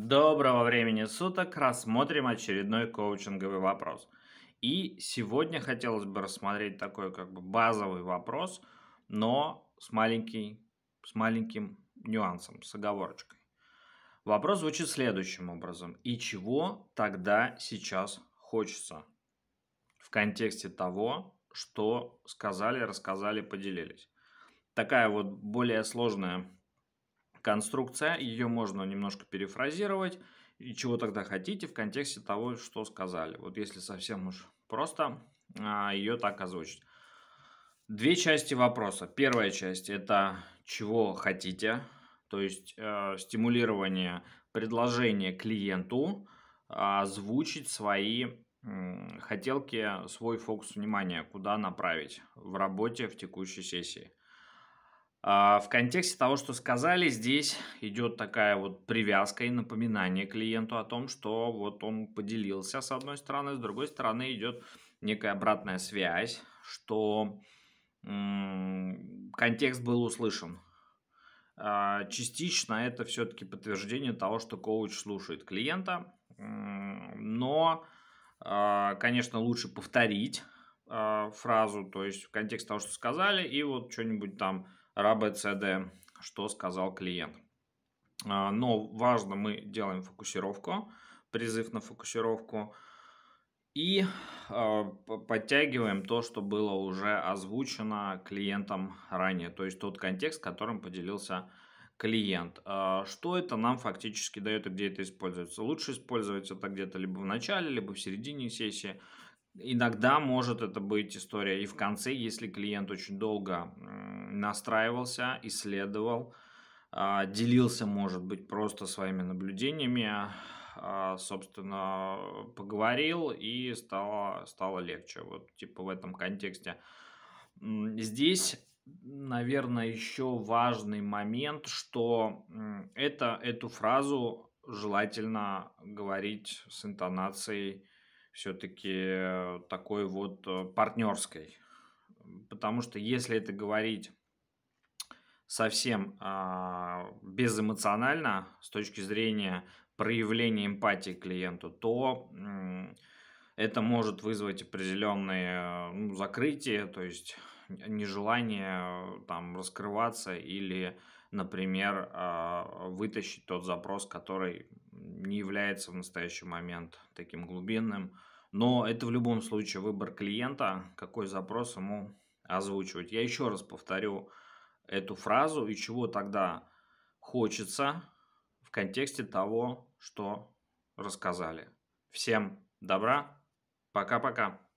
Доброго времени суток! Рассмотрим очередной коучинговый вопрос. И сегодня хотелось бы рассмотреть такой как бы базовый вопрос, но с, маленький, с маленьким нюансом, с оговорочкой. Вопрос звучит следующим образом. И чего тогда сейчас хочется? В контексте того, что сказали, рассказали, поделились. Такая вот более сложная конструкция, ее можно немножко перефразировать, и чего тогда хотите в контексте того, что сказали. Вот если совсем уж просто, а, ее так озвучить. Две части вопроса. Первая часть – это чего хотите, то есть э, стимулирование предложения клиенту а, озвучить свои э, хотелки, свой фокус внимания, куда направить в работе в текущей сессии – а, в контексте того, что сказали, здесь идет такая вот привязка и напоминание клиенту о том, что вот он поделился с одной стороны, с другой стороны идет некая обратная связь, что контекст был услышан. А, частично это все-таки подтверждение того, что коуч слушает клиента, но, а, конечно, лучше повторить фразу, то есть в контексте того, что сказали, и вот что-нибудь там РАБЦД, что сказал клиент. А, но важно, мы делаем фокусировку, призыв на фокусировку и а, подтягиваем то, что было уже озвучено клиентом ранее, то есть тот контекст, которым поделился клиент. А, что это нам фактически дает и где это используется? Лучше использовать это где-то либо в начале, либо в середине сессии, Иногда может это быть история и в конце, если клиент очень долго настраивался, исследовал, а, делился, может быть, просто своими наблюдениями, а, собственно, поговорил и стало, стало легче. Вот типа в этом контексте. Здесь наверное, еще важный момент, что это, эту фразу желательно говорить с интонацией все-таки такой вот э, партнерской. Потому что если это говорить совсем а, безэмоционально с точки зрения проявления эмпатии клиенту, то м, это может вызвать определенные э, ну, закрытия, то есть нежелание там раскрываться или, например, а, вытащить тот запрос, который не является в настоящий момент таким глубинным. Но это в любом случае выбор клиента, какой запрос ему озвучивать. Я еще раз повторю эту фразу и чего тогда хочется в контексте того, что рассказали. Всем добра, пока-пока.